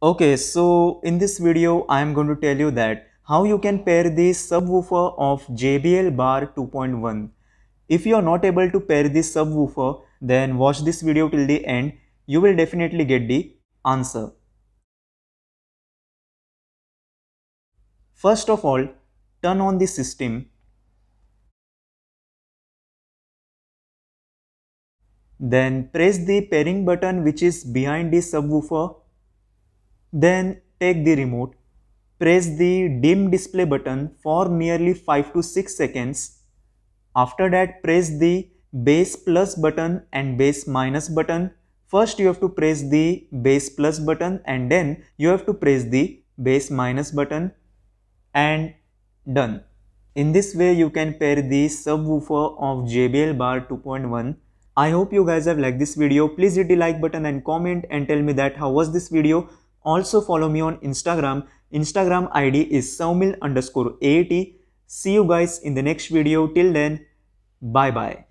Okay, so in this video, I am going to tell you that how you can pair the subwoofer of JBL Bar 2.1. If you are not able to pair the subwoofer, then watch this video till the end. You will definitely get the answer. First of all, turn on the system. Then press the pairing button which is behind the subwoofer then take the remote, press the dim display button for nearly 5 to 6 seconds. After that press the base plus button and base minus button. First you have to press the base plus button and then you have to press the base minus button and done. In this way you can pair the subwoofer of JBL Bar 2.1 I hope you guys have liked this video. Please hit the like button and comment and tell me that how was this video. Also follow me on Instagram. Instagram ID is saumil underscore AAT. See you guys in the next video. Till then, bye bye.